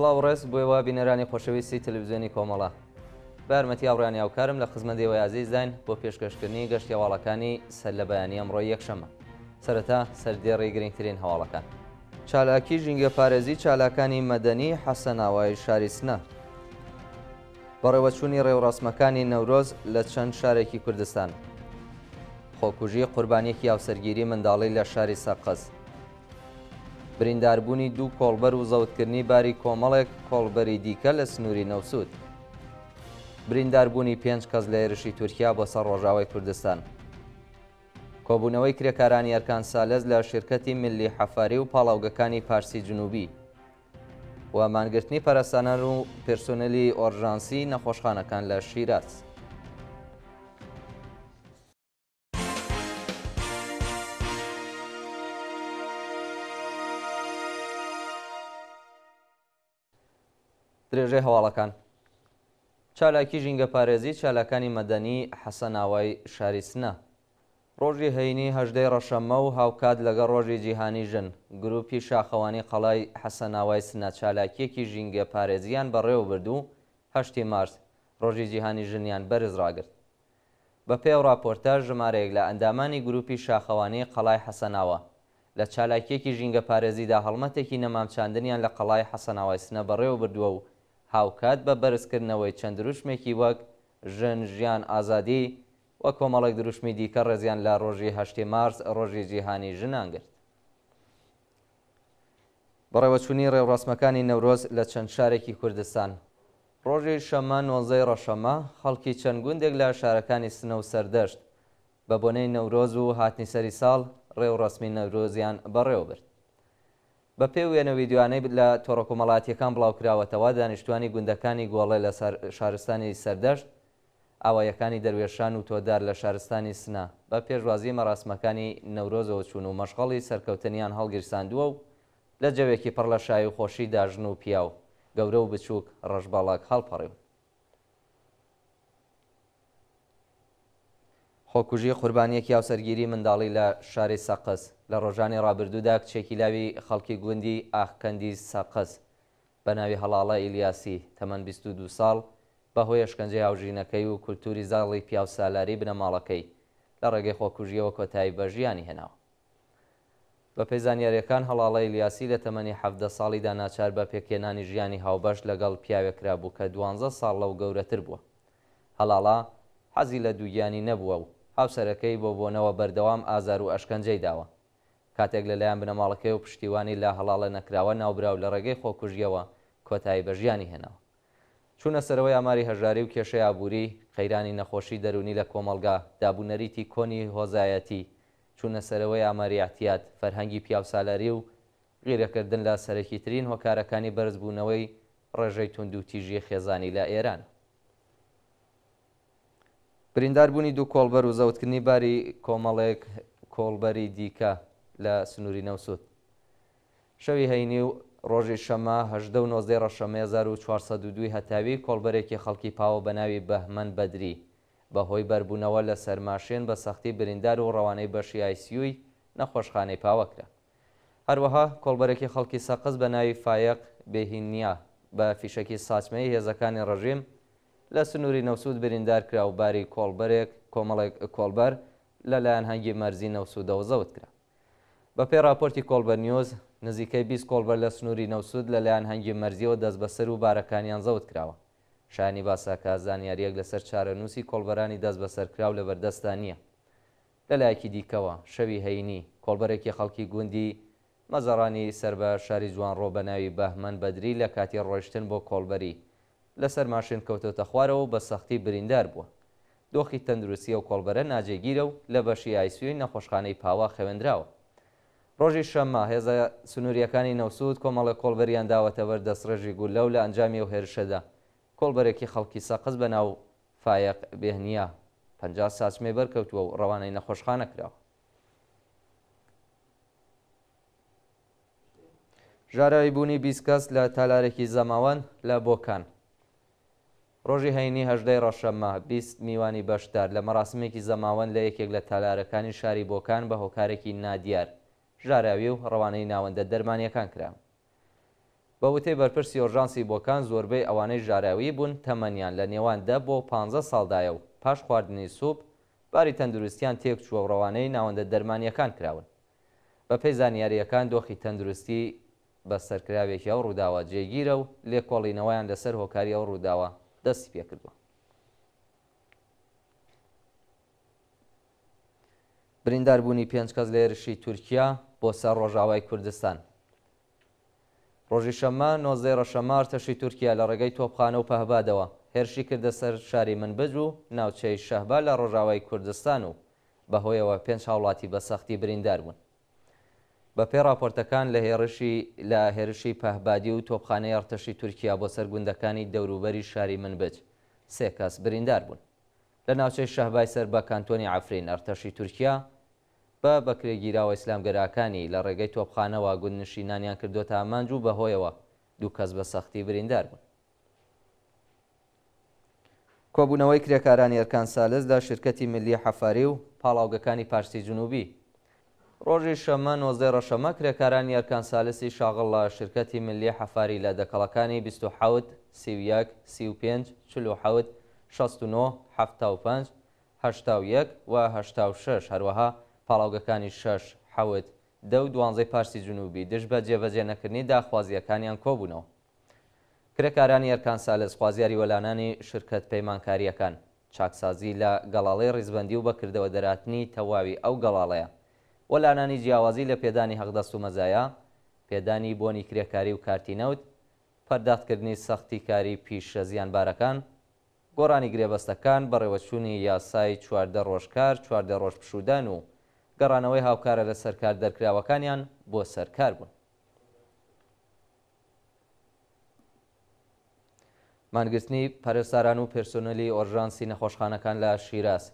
سلااو ڕێز بۆیەوە بینەرانی خۆشەویستی تەلویزیۆنی کۆمەڵە بارمەتی ئاڕیانی هاوکارم لە خزمەتەوە یازیزدان بۆ پێشکەشکردنی گەشتیاواڵەکانی سەر لە بەیانی ئەمڕۆ یەکشەمە سەرەتا سەردێڕی گرنگترین هەواڵەکان چالاکی ژینگە پارێزی چالاکانی مەدەنی حەسەناوای شاری سنە بەڕێوەچوونی ڕێوڕاستمەکانی نەورۆز لە چەند شارێکی کوردستان خۆکوژی قوربانیەکی یاوسەرگیری منداڵی لە شاری سەقەست برینداربوونی دوو کۆڵبەر و زەوتکردنی باری کۆمەڵێک کۆڵبەری دیکە لە سنووری نەوسود. برینداربوونی پێنج کەس لە هێرشی تورکیا بۆ سەر ڕۆژاوای کوردستان. کۆبوونەوەی کرێکارانی ئەرکان سالەز لە شرکەتی ملی حەفاری و پاڵاوگەکانی پارسی جنوبی. و مانگرتنی پەرستانەر و پرسنلی ئۆرژانسی نەخۆشخانەکان لە شیراز. درێژەی هەواڵەکان چالاکی ژینگە پارێزی چالاکانی مەدەنی حەسەناوای شاری سنە ڕۆژی هەینی هەژدەی ڕەشەمە و هاوکات لەگە ڕۆژی جیهانی ژن گروپی شاخەوانی قەڵای حەسەناوای سنە چالاکیەکی ژینگە پارێزیان بەڕێوە بردوو هەشتی مارس ڕۆژی جیهانی ژنیان بەرز ڕاگرت بە پێو راپۆرتەر ژمارەیەک لە ئەندامانی گروپی شاخەوانی قەڵای حەسەناوە لە چالاکیەکی ژینگە پارێزیدا هەڵمەتێکی نەمامچاندنیان لە قەڵای حەسەناوای سنە بەڕێوە بردووە و هاوکات بە بەرزکردنەوەی چەند دروشمێکی وەک ژن ژیان ئازادی وە کۆمەڵک دروشمی دیکە ڕێزیان لە ڕۆژی هەشتی مارس ڕۆژی جیهانی ژنانگرت. بەڕێوەچوونی ڕێوڕاستمەکانی نەورۆز لە چەند شارێکی کوردستان. ڕۆژی شەمە نۆزەی ڕەشەمە خەڵکی چەندگوندێک لە شارەکانی سنە و سەردەشت بە بۆنەی نەورۆز و هاتنی سەری ساڵ ڕێوڕسمی نەورۆزیان بەڕێوە برد. بە پێ وێنە ویددیوانەی لە تۆڕۆکۆمەڵاتیەکان بڵاوکراوەتەوە دانیشتوانی گوندەکانی گۆڵێ لە شارستانی سەردەشت ئاوایەکانی دەروێشان و تۆدار لە شارستانی سنا بە پێشوازی مەڕاستمەکانی نەورۆزەوە چوون و مەشغەڵی سەرکەوتنیان هەڵگیرساندووە و لە جەوێکی پڕ لە شای و خۆشی داژن و پیاو گەورە و بچووک ڕژباڵاک هەڵپەڕێ و خۆکوژی قوربانیەکی هاوسەرگیری منداڵی لە شاری سەقس لە ڕۆژانی ڕابردوودا کچێکی لاوی خەڵکی گوندی ئاخکەندی سەقس بە ناوی هەڵاڵە ئیلیاسی تەمەەن 22 ساڵ بەهۆی شکنجی هاوژینەکەی و کولتوری زاڵی پیاوسالاری بنەماڵەکەی لە ڕێگەی خۆکوژیەوە کۆتایی بەژیانی هێناوە. بە پێزانیارەکان هەڵاڵی لیاسی لە تەمەنی حەفدە ساڵیدا ناچار بە پێکێنانی ژیانی هاوبەش لەگەڵ پیاوێکرا بوو کە 12 ساڵ لەو گەورەتر بووە. هەڵاڵا حەزی لە دوویانی نەبووە و هاوسەرەکەی بۆ بۆنەوە بەردەوام ئازار و ئەشکەنجەی داوە کاتێک لەلایەن بنەماڵەکەی و پشتیوانی لا هەڵاڵە نەکراوە ناوبراو لە ڕێگەی خۆکوژیەوە کۆتایی بەژیانی هێنەوە چوونە سەرەوەی ئاماری هەژاری و کێشەی ئابووری قەیرانی نەخۆشی دەرونی لە کۆمەلگا دابوونەریتی کۆنی هۆزایەتی چوونە سەرەوەی ئاماریاتیات فەرهەنگی پیاوسالاری و غیرەکردن لە سەرەکیترین هۆکارەکانی بەرزبوونەوەی ڕێژەی تونند و تیژی خێزانی لە ئێرانە بریندار بوونی دوو کۆڵبەر و زەوتکردنی باری کۆمەڵێک کۆڵبەری دیکە لە سنووری نەوسود شەوی هەینی و ڕۆژی شەمە هەدە و نۆزدەی ڕەشەمە 1402 هەتاوی کۆڵبەرێکی خەڵکی پاوە بە ناوی بەهمەن بەدری بەهۆی بەربوونەوە لە سەرماشێن بە سەختی بریندار و ڕەوانەی بەشی ئایسیوی نەخۆشخانەی پاوەکرە هەروەها کۆڵبەرێکی خەڵکی سەقز بە ناوی فایەق بهینیا بە فیشکی ساچمەی هێزەکانی ڕژیم لە سنووری نەوسود بریندار کرا و باری کۆڵبەرێک کۆمەڵێک کۆڵبەر لەلایەن هەنگی مەرزی نەوسودەوە زەوت کرا. بە پێ راپۆرتی کۆلبەرنیۆز نزیکەی 20 کۆلبەر لە سنووری نەوسود لەلایەن هەنگی مەرزیەوە دەست بەسەر و بارەکانیان زەوت کراوە. شانی باساکە زانیاریەک لەسەر چارە نووسی کۆلبەرانی دەست بەسەرکراو لە بەردەستانە. لەلایەکی دیکەوە شەوی هەینی کۆلبەرێکی خەڵکی گوندی مەزەڕانی سەر بە شاری جوان ڕۆ بەناوی بەهمەن بەدری لە کاتی ڕۆیشتن بۆ کۆلبەری لەسەر ماشێن کەوتۆتە خوارەوە بە سەختی بریندار بووە دۆخی تەندروستیە و کۆڵبەرە ناجێگیرە و لە بەشی ئایسوی نەخۆشخانەی پاوا خەوێنراوە ڕۆژی شەمما هێزە سنووریەکانی نەوسود کۆمەڵە کۆڵبەریان داوەتە بەردەسڕێژی گول لەو لە ئەنجامی و هێرشەدا کۆڵبەرێکی خەڵکی سەقز بە ناو فایق بێنیا 50 ساسمێ بەرکەوتووە و ڕەوانەی نەخۆشخانە کراوە ژاراوی بوونی بیست کەس لە تالارێکی زەماوان لە بۆکان ڕۆژی هەینی هەژدەی ڕەشەممە بیست میوانی بەشدار لە مەراسمێکی زەماوەند لە یەکێک لە تالارەکانی شاری بۆکان بە هۆکارێکی نادیار ژاراوی و ڕەوانەی ناوەندە دەرمانیەکان کرا. بە وتەی بەرپرسی ئۆژانسی بۆکان زۆربەی ئەوانەی ژاراوی بوون تەمەنیان لە نێواندا بۆ 15 ساڵدایە و پاش خواردنی سوپ باری تەندروستیان تێک چوە ڕەوانەی ناوەندە دەرمانیەکان کراون. بە پێی زانیاریەکان دۆخی تەندروستی بە سەرکراوێکی ئەو ڕووداوە جێگیرە و لێکۆڵینەوەیان لەسەر هۆکاری ئەو ڕووداوە دەستی پێکردووە برینداربوونی پێنج کەس لە ێرشی تورکیا بۆ سەر ڕۆژاوای کوردستان ڕۆژی شەمە نۆزەی ڕەشەمار تەشی تورکیا لە ڕێگەی تۆپخانە و پەهبادەوە هێرشی کردە سەر شاری منبج و ناوچەی شەهبا لە ڕۆژاوای کوردستان و بەهۆیەوە پێنج هاوڵاتی بە سەختی بریندار بوون بە پێ راپۆرتەکان لە هێرشی لە هێرشی پەهبادی و تۆپخانەی ئەرتەشی تورکیا بۆ سەر گوندەکانی دەوروبەری شاری من بچ سێ کەس بریندار بوون لە ناوچەی شەهبای سەر بە کانتۆنی ئافرین ئەرتەشی تورکیا بە بەکرێگیراوە ئیسلامگەراکانی لە ڕێگەی تۆپخانەوە گوندنشینانیان کردوتە ئامانج و بەهۆیەوە دوو کەس بە سەختی بریندار بوون کۆبوونەوەی کرێکارانی ئەرکان سالز لە شرکتی ملی حەفاری و پاڵاوگەکانی پارسی جنوبی ڕۆژی شەمە نۆزدە ڕەشەمە کرێکاران یارکان سالسی شاغڵ لە شرکەتی ملی حەفاری لە دەکەڵەکانی 1970 سیویەک سی5 چلوحوت 1995 و 6 هەروەها پاڵاوگەکانی شش حوت دە و دوانزەی پارسی جنوبی دش بە جێبەجێ نەکردنی داخوازیەکانیان کۆبوونەوە. کرێکارانی یارکان سالس خوازیاری وەلانانی شرکت پەیمانکاریەکان چاکسازی لە گەڵاڵی ڕیزبندی و بەکردەوە دەراتنی تەواوی ئەو گەڵاڵەیە وەلانانی جیاوازی لە پێدانی هەقدەست و مەزایە پێدانی بۆنی کرێکاری و کارتینەوت پەرداختکردنی سەختی کاری پیشە زیانبارەکان گۆڕانی گرێبەستەکان بەڕێوەچوونی یاسای چواردە ڕۆژکار چواردە ڕۆژ پشودان و گەڕانەوەی هاوکارە لە سەرکار دەرکراوەکانیان بۆ سەرکار بوون. مانگرستنی پەرستاران و پرسۆنەلی ئۆرژانسی نەخۆشخانەکان لە شیراز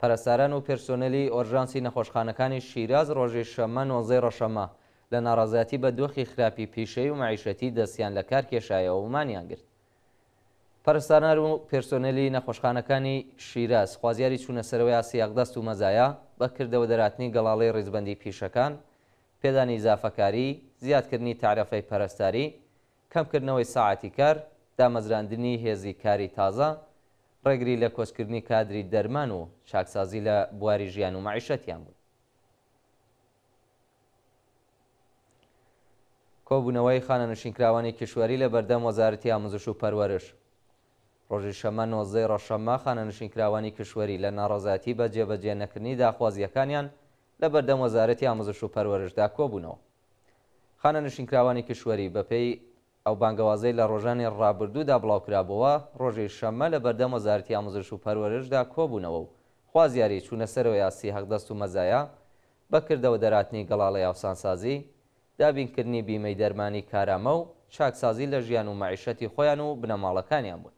پەرستاران و پرسۆنەلی ئۆرژانسی نەخۆشخانەکانی شیراز ڕۆژی شەمە نۆزەی ڕەشەمە لە ناڕازەتی بە دۆخی خراپی پیشەی و معیشەتی دەستیان لە کار کێشایەوە ومانیان گرت. پەرستانار و پرسۆنەلی نەخۆشخانەکانی شیراز خوازیاری چوونەسەرەوەی یاسیەقدەست و مەزایە بەکردەوە دەراتنی گەڵاڵی ڕزبندی پیشەکان، پێدانی زافەکاری، زیادکردنی تعرەفەی پەرستاری، کەمکردنەوەی ساعتی کار، دامەزراندنی هێزی کاری تازە، ڕێگری لە کۆسکردنی کادری دەرمان و چاکسازی لە بواری ژیان و معیشەتیان بوو کۆبوونەوەی خانە نشینکراوانی کشوەری لە بەردەم وەزارەتی ئامزش و پەروەرش ڕۆژی شەمە نۆزەی ڕەشەمە خانە نشینکراوانی کشوەری لە ناڕازاتی بە جێبەجێ نەکردنی داخوازیەکانیان لە بەردەم وەزارەتی ئامزش و پەروەرشدا کۆبوونەوە خانە نشینکراوانی کشوەری بەپێی ئەو بانگەوازەی لە ڕۆژانی ڕابردوودا بڵاوکرابەوە ڕۆژی شەممە لە بەردەم وەزارتی ئامۆزش و پەروەرشدا کۆبوونەوە و خوازیاری چوونەسەرەوە یاسی هەقدەست و مەزایە بەکردەوە دەراتنی گەڵاڵە یاوسانسازی دابینکردنی بیمەی دەرمانی کارامە و چاکسازی لە ژیان و معیشەتی خۆیان و بنەماڵەکانیان بوون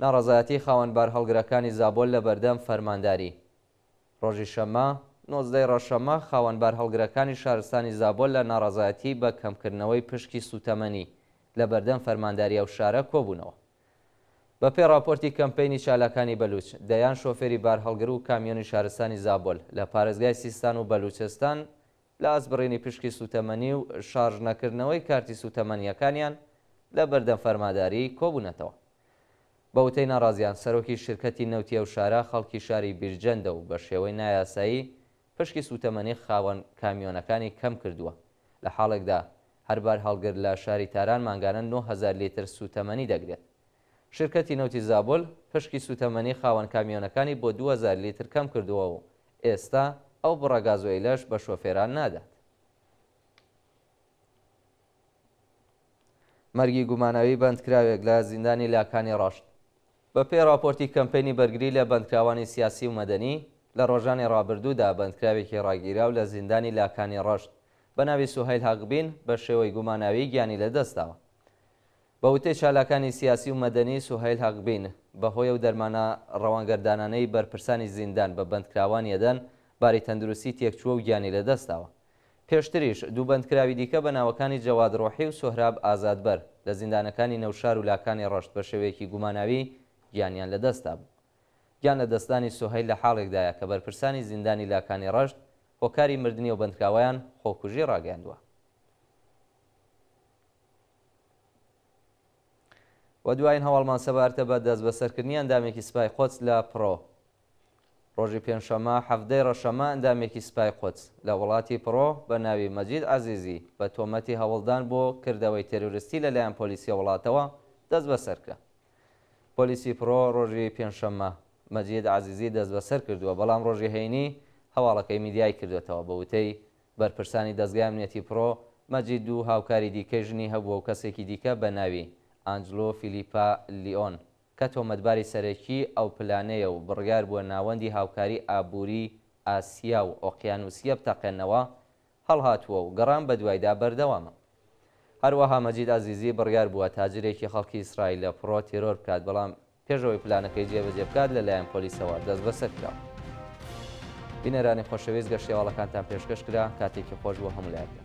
ناڕازایەتی خاوەنبار هەڵگرەکانی زابۆل لە بەردەم فەرمانداری ڕۆژی شەمە نۆزدەی ڕەشەمە خاوەنبار هەڵگرەکانی شارستانی زابۆل لە ناڕازایەتی بە کەمکردنەوەی پشکی سوتەمەنی لە بەردەم فەرمانداری ئەو شارە کۆبوونەوە. بە پێ راپۆرتی کەمپینی چالاکانی بەلوچ دەیان شۆفێری بار هەڵگر و کامیۆنی شارستانی زابۆل لە پارێزگای سیستان و بەلوچستان لە ئاسبڕێنی پشکی سوتەمەنی و شارژ نەکردنەوەی کارتی سوتەمەنیەکانیان لە بەردەم فەرماداری کۆبوونەتەوە. بەوتەی ناڕازیان سەرۆکی شرکەتی نەوتی ئەو شارە خەڵکی شاری بیرجەندە و بە شێوەی نایاسایی پشکی سوتەمەنی خاوەن کامیۆنەکانی کەم کردووە لە حاڵێکدا هەربار هەڵگر لە شاری تاران ماگانە 9هزار لیتر سوتەمەنی دەگرێت شرکەتی نوتی زابل پشکی سوتەمەنی خاوەن کامیۆنەکانی بۆ 2000 لیتر کەم کردووە و ئێستا ئەو بڕگازۆی لەش بە شۆفێران نادات مەرگی گومانەوەی بەندکراوێک لە زیندانی لاکانی ڕاشت بە پێی راپۆرتی کەمپینی بەرگری لە بەندکراوانی سیاسی و مەدەنی لە ڕۆژانی ڕابردوودا بەندکراوێکی ڕاگیرا و لە زیندانی لاکانی ڕەشت بە ناوی سوهیل هاقبین بە شێوەی گوماناوی گیانی لەدەستاوە بە وتەی چالاکانی سیاسی و مەدەنی سوهیل هەقبین بەهۆی و دەرمانە ڕەوانگەردانانەی بەرپرسانی زیندان بە بەندکراوانیەدەن باری تەندروستی تێکچووە و گیانی لەدەستاوە پێشتریش دوو بەندکراوی دیکە بە ناوەکانی جەوادڕۆحی و سۆهراب ئازادبەر لە زیندانەکانی نەوشار و لاکانی ڕەشت بە شێوەیەکی گوماناوی گیانیان لەدەستا بوو یان لە دەستانی سوهیل لە حاڵێکدایە کە بەرپرسانی زیندانی لاکانی ڕەشت هۆکاری مردنی و بندکاوایان خۆکوژی ڕاگەاندووە. وە دوایین هەواڵمان سەبارتە بە دەست بەسەرکردنی ئەندامێکی سوپای قۆچ لە پڕۆ. ڕۆژی پێنجشەمە هەفتەی ڕەشەمە ئەندامێکی سوپای قۆچ لە وڵاتی پڕۆ بە ناوی مەجید ئازیزی بە تۆمەتی هەوڵدان بۆ کردەوەی تەروریستی لەلایەن پۆلیسی وڵاتەوە دەست بەسەرکە. پۆلیسی پڕۆ ڕۆژی پێنجشەمە مەجید عزیزی دەست بەسەر کردووە بەڵام ڕۆژی هەینی هەواڵەکەی میدیای کردوێتەوە بە وتەی بەرپرسانی دەستگام نێتی پرۆ مەجید دوو هاوکاری دیکە ژنی هەبووە و کەسێکی دیکە بە ناوی ئانجلۆ فیلیپا لیۆن کە تۆمەتباری سەرەکی ئەو پلانەیە و بڕیار بووە ناوەندی هاوکاری ئابووری ئاسیا و ئۆقییانوسیە بتەقێنەوە هەڵهاتووە و گەڕان بە دوایدا بەردەوامە هەروەها مەجید ئازیزی بڕیار بووە تاجرێکی خەڵکی ئیسرائیل لە پرۆ تیرۆر بکات بەڵام پێشەوەی پلانەکەی جێبەجێ بکات لەلایەن پۆلیسەوە دەست بەسەرکرا. بینەرانی خۆشەویست گەشتیاوەڵەکانتان پێشکەش کرا کاتێکی خۆش بۆ هەمولایەکە.